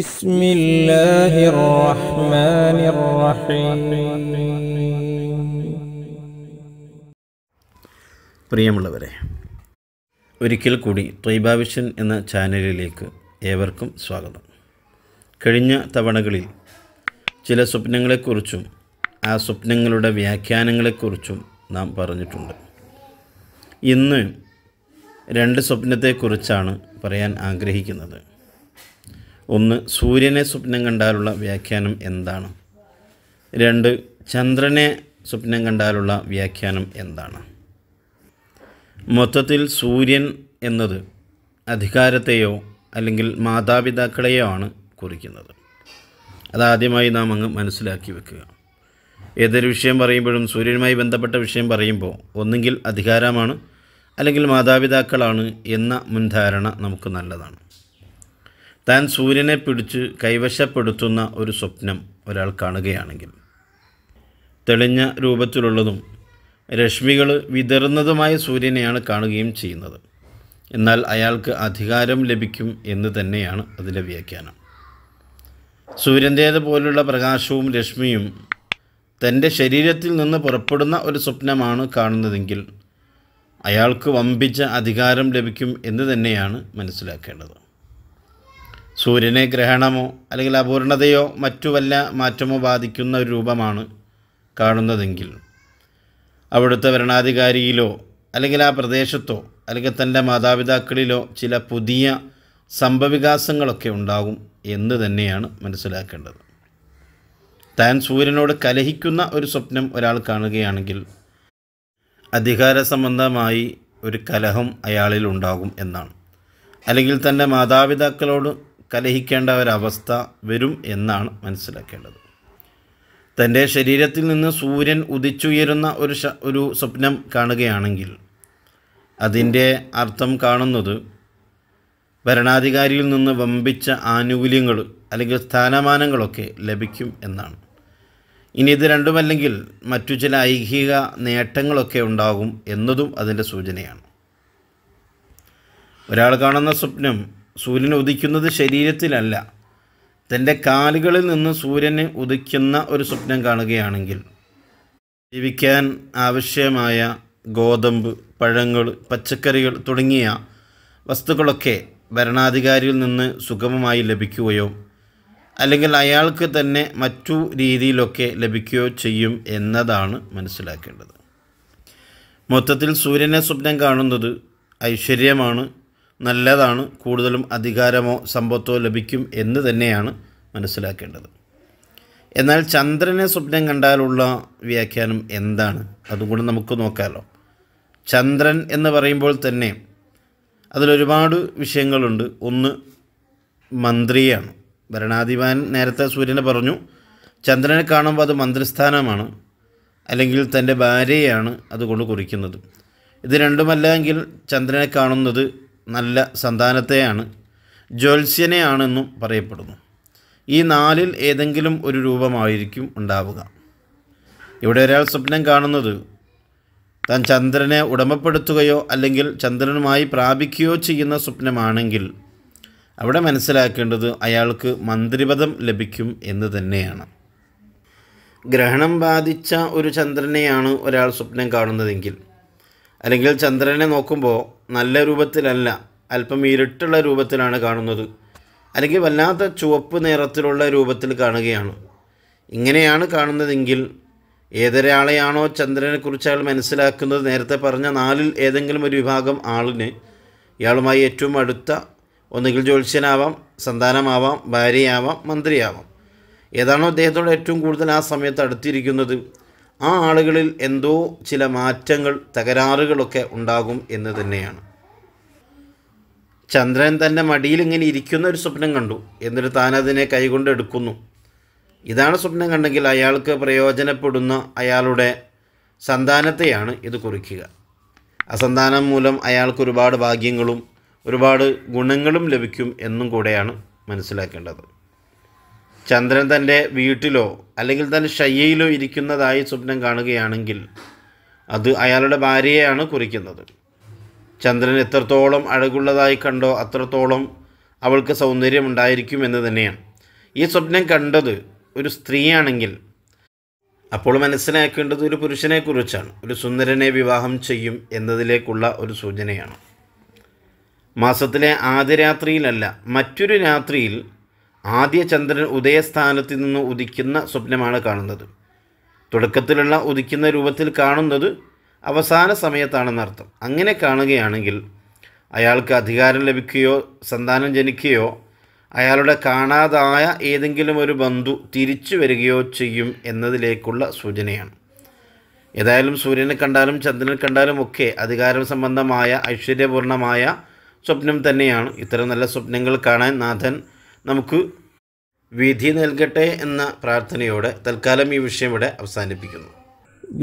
بسم الله الرحمن الرحيم പ്രിയമുള്ളവരെ ഒരിക്കൽ കൂടി ത്വൈബാവിഷൻ എന്ന ചാനലിലേക്ക് ഏവർക്കും സ്വാഗതം കഴിഞ്ഞ തവണകളിൽ ചില സ്വപ്നങ്ങളെക്കുറിച്ചും ആ സ്വപ്നങ്ങളുടെ വ്യാഖ്യാനങ്ങളെക്കുറിച്ചും നാം പറഞ്ഞിട്ടുണ്ട് ഇന്ന് രണ്ട് സ്വപ്നത്തെക്കുറിച്ചാണ് പറയാൻ ആഗ്രഹിക്കുന്നത് ഒന്ന് സൂര്യനെ സ്വപ്നം കണ്ടാലുള്ള വ്യാഖ്യാനം എന്താണ് രണ്ട് ചന്ദ്രനെ സ്വപ്നം കണ്ടാലുള്ള വ്യാഖ്യാനം എന്താണ് മൊത്തത്തിൽ സൂര്യൻ എന്നത് അധികാരത്തെയോ അല്ലെങ്കിൽ മാതാപിതാക്കളെയോ ആണ് കുറിക്കുന്നത് അതാദ്യമായി നാം അങ്ങ് മനസ്സിലാക്കി വെക്കുക ഏതൊരു വിഷയം പറയുമ്പോഴും സൂര്യനുമായി ബന്ധപ്പെട്ട വിഷയം പറയുമ്പോൾ ഒന്നുകിൽ അധികാരമാണ് അല്ലെങ്കിൽ മാതാപിതാക്കളാണ് എന്ന മുൻധാരണ നമുക്ക് നല്ലതാണ് താൻ സൂര്യനെ പിടിച്ച് കൈവശപ്പെടുത്തുന്ന ഒരു സ്വപ്നം ഒരാൾ കാണുകയാണെങ്കിൽ തെളിഞ്ഞ രൂപത്തിലുള്ളതും രശ്മികൾ വിതറുന്നതുമായ സൂര്യനെയാണ് കാണുകയും ചെയ്യുന്നത് എന്നാൽ അയാൾക്ക് അധികാരം ലഭിക്കും എന്ന് തന്നെയാണ് അതിലെ വ്യാഖ്യാനം സൂര്യൻ്റേത് പോലുള്ള പ്രകാശവും രശ്മിയും തൻ്റെ ശരീരത്തിൽ നിന്ന് പുറപ്പെടുന്ന ഒരു സ്വപ്നമാണ് കാണുന്നതെങ്കിൽ അയാൾക്ക് വമ്പിച്ച അധികാരം ലഭിക്കും എന്ന് തന്നെയാണ് മനസ്സിലാക്കേണ്ടത് സൂര്യനെ ഗ്രഹണമോ അല്ലെങ്കിൽ അപൂർണതയോ മറ്റു വല്ല മാറ്റമോ ബാധിക്കുന്ന ഒരു രൂപമാണ് കാണുന്നതെങ്കിൽ അവിടുത്തെ ഭരണാധികാരിയിലോ അല്ലെങ്കിൽ ആ പ്രദേശത്തോ അല്ലെങ്കിൽ തൻ്റെ മാതാപിതാക്കളിലോ ചില പുതിയ സംഭവികാസങ്ങളൊക്കെ ഉണ്ടാകും എന്ന് തന്നെയാണ് മനസ്സിലാക്കേണ്ടത് താൻ സൂര്യനോട് കലഹിക്കുന്ന ഒരു സ്വപ്നം ഒരാൾ കാണുകയാണെങ്കിൽ അധികാര സംബന്ധമായി ഒരു കലഹം അയാളിൽ ഉണ്ടാകും എന്നാണ് അല്ലെങ്കിൽ തൻ്റെ മാതാപിതാക്കളോട് കലഹിക്കേണ്ട ഒരവസ്ഥ വരും എന്നാണ് മനസ്സിലാക്കേണ്ടത് തൻ്റെ ശരീരത്തിൽ നിന്ന് സൂര്യൻ ഉദിച്ചുയരുന്ന ഒരു ഒരു സ്വപ്നം കാണുകയാണെങ്കിൽ അതിൻ്റെ അർത്ഥം കാണുന്നത് ഭരണാധികാരിയിൽ നിന്ന് വമ്പിച്ച ആനുകൂല്യങ്ങൾ അല്ലെങ്കിൽ സ്ഥാനമാനങ്ങളൊക്കെ ലഭിക്കും എന്നാണ് ഇനി ഇത് രണ്ടുമല്ലെങ്കിൽ മറ്റു ചില ഐഹിക നേട്ടങ്ങളൊക്കെ ഉണ്ടാകും എന്നതും അതിൻ്റെ സൂചനയാണ് ഒരാൾ കാണുന്ന സ്വപ്നം സൂര്യൻ ഉദിക്കുന്നത് ശരീരത്തിലല്ല തൻ്റെ കാലുകളിൽ നിന്ന് സൂര്യനെ ഉദിക്കുന്ന ഒരു സ്വപ്നം കാണുകയാണെങ്കിൽ ജീവിക്കാൻ ആവശ്യമായ ഗോതമ്പ് പഴങ്ങൾ പച്ചക്കറികൾ തുടങ്ങിയ വസ്തുക്കളൊക്കെ ഭരണാധികാരിയിൽ നിന്ന് സുഗമമായി ലഭിക്കുകയോ അല്ലെങ്കിൽ അയാൾക്ക് തന്നെ മറ്റു രീതിയിലൊക്കെ ലഭിക്കുകയോ ചെയ്യും എന്നതാണ് മനസ്സിലാക്കേണ്ടത് മൊത്തത്തിൽ സൂര്യനെ സ്വപ്നം കാണുന്നത് ഐശ്വര്യമാണ് നല്ലതാണ് കൂടുതലും അധികാരമോ സമ്പത്തോ ലഭിക്കും എന്ന് തന്നെയാണ് മനസ്സിലാക്കേണ്ടത് എന്നാൽ ചന്ദ്രനെ സ്വപ്നം കണ്ടാലുള്ള വ്യാഖ്യാനം എന്താണ് അതും കൂടെ നമുക്ക് നോക്കാമല്ലോ ചന്ദ്രൻ എന്ന് പറയുമ്പോൾ തന്നെ അതിലൊരുപാട് വിഷയങ്ങളുണ്ട് ഒന്ന് മന്ത്രിയാണ് ഭരണാധിപാൻ നേരത്തെ സൂര്യനെ പറഞ്ഞു ചന്ദ്രനെ കാണുമ്പോൾ അത് മന്ത്രിസ്ഥാനമാണ് അല്ലെങ്കിൽ തൻ്റെ ഭാര്യയാണ് അതുകൊണ്ട് കുറിക്കുന്നത് ഇത് എങ്കിൽ ചന്ദ്രനെ കാണുന്നത് നല്ല സന്താനത്തെയാണ് ജ്യോത്സ്യനെയാണെന്നും പറയപ്പെടുന്നു ഈ നാലിൽ ഏതെങ്കിലും ഒരു രൂപമായിരിക്കും ഉണ്ടാവുക ഇവിടെ ഒരാൾ സ്വപ്നം കാണുന്നത് താൻ ചന്ദ്രനെ ഉടമപ്പെടുത്തുകയോ അല്ലെങ്കിൽ ചന്ദ്രനുമായി പ്രാപിക്കുകയോ ചെയ്യുന്ന സ്വപ്നമാണെങ്കിൽ അവിടെ മനസ്സിലാക്കേണ്ടത് അയാൾക്ക് മന്ത്രിപദം ലഭിക്കും എന്ന് തന്നെയാണ് ഗ്രഹണം ബാധിച്ച ഒരു ചന്ദ്രനെയാണ് ഒരാൾ സ്വപ്നം കാണുന്നതെങ്കിൽ അല്ലെങ്കിൽ ചന്ദ്രനെ നോക്കുമ്പോൾ നല്ല രൂപത്തിലല്ല അല്പം ഇരുട്ടുള്ള രൂപത്തിലാണ് കാണുന്നത് അല്ലെങ്കിൽ വല്ലാത്ത ചുവപ്പ് നിറത്തിലുള്ള രൂപത്തിൽ കാണുകയാണ് ഇങ്ങനെയാണ് കാണുന്നതെങ്കിൽ ഏതൊരാളെയാണോ കുറിച്ച് അയാൾ മനസ്സിലാക്കുന്നത് നേരത്തെ പറഞ്ഞ നാലിൽ ഏതെങ്കിലും ഒരു വിഭാഗം ആളിന് ഇയാളുമായി ഏറ്റവും അടുത്ത ഒന്നുകിൽ ജ്യോത്സ്യനാവാം സന്താനമാവാം ഭാര്യയാവാം മന്ത്രിയാവാം ഏതാണോ അദ്ദേഹത്തോട് ഏറ്റവും കൂടുതൽ ആ സമയത്ത് അടുത്തിരിക്കുന്നത് ആ ആളുകളിൽ എന്തോ ചില മാറ്റങ്ങൾ തകരാറുകളൊക്കെ ഉണ്ടാകും എന്ന് തന്നെയാണ് ചന്ദ്രൻ തൻ്റെ മടിയിൽ ഇങ്ങനെ ഇരിക്കുന്ന ഒരു സ്വപ്നം കണ്ടു എന്നിട്ട് താൻ അതിനെ കൈകൊണ്ട് എടുക്കുന്നു ഇതാണ് സ്വപ്നം കണ്ടെങ്കിൽ അയാൾക്ക് പ്രയോജനപ്പെടുന്ന അയാളുടെ സന്താനത്തെയാണ് ഇത് കുറിക്കുക ആ സന്താനം മൂലം അയാൾക്ക് ഒരുപാട് ഭാഗ്യങ്ങളും ഒരുപാട് ഗുണങ്ങളും ലഭിക്കും എന്നും കൂടെയാണ് മനസ്സിലാക്കേണ്ടത് ചന്ദ്രൻ തൻ്റെ വീട്ടിലോ അല്ലെങ്കിൽ തൻ്റെ ശയ്യയിലോ ഇരിക്കുന്നതായി സ്വപ്നം കാണുകയാണെങ്കിൽ അത് അയാളുടെ ഭാര്യയെയാണ് കുറിക്കുന്നത് ചന്ദ്രൻ എത്രത്തോളം അഴകുള്ളതായി കണ്ടോ അത്രത്തോളം അവൾക്ക് സൗന്ദര്യം ഉണ്ടായിരിക്കും എന്ന് തന്നെയാണ് ഈ സ്വപ്നം കണ്ടത് ഒരു സ്ത്രീയാണെങ്കിൽ അപ്പോൾ മനസ്സിലാക്കേണ്ടത് ഒരു പുരുഷനെക്കുറിച്ചാണ് ഒരു സുന്ദരനെ വിവാഹം ചെയ്യും എന്നതിലേക്കുള്ള ഒരു സൂചനയാണ് മാസത്തിലെ ആദ്യ രാത്രിയിലല്ല മറ്റൊരു രാത്രിയിൽ ആദ്യ ചന്ദ്രൻ ഉദയസ്ഥാനത്ത് നിന്ന് ഉദിക്കുന്ന സ്വപ്നമാണ് കാണുന്നത് തുടക്കത്തിലുള്ള ഉദിക്കുന്ന രൂപത്തിൽ കാണുന്നത് അവസാന സമയത്താണെന്നർത്ഥം അങ്ങനെ കാണുകയാണെങ്കിൽ അയാൾക്ക് അധികാരം ലഭിക്കുകയോ സന്താനം ജനിക്കുകയോ അയാളുടെ കാണാതായ ഏതെങ്കിലും ഒരു ബന്ധു തിരിച്ചു വരികയോ ചെയ്യും എന്നതിലേക്കുള്ള സൂചനയാണ് ഏതായാലും സൂര്യനെ കണ്ടാലും ചന്ദ്രനെ കണ്ടാലും ഒക്കെ അധികാരം സംബന്ധമായ ഐശ്വര്യപൂർണമായ സ്വപ്നം തന്നെയാണ് ഇത്തരം നല്ല സ്വപ്നങ്ങൾ കാണാൻ നാഥൻ നമുക്ക് വിധി നൽകട്ടെ എന്ന പ്രാർത്ഥനയോടെ തൽക്കാലം ഈ വിഷയം ഇവിടെ അവസാനിപ്പിക്കുന്നു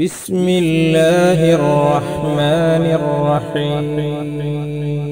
ബിസ്മില്ലാഹിർ റഹ്മാനിർ റഹീം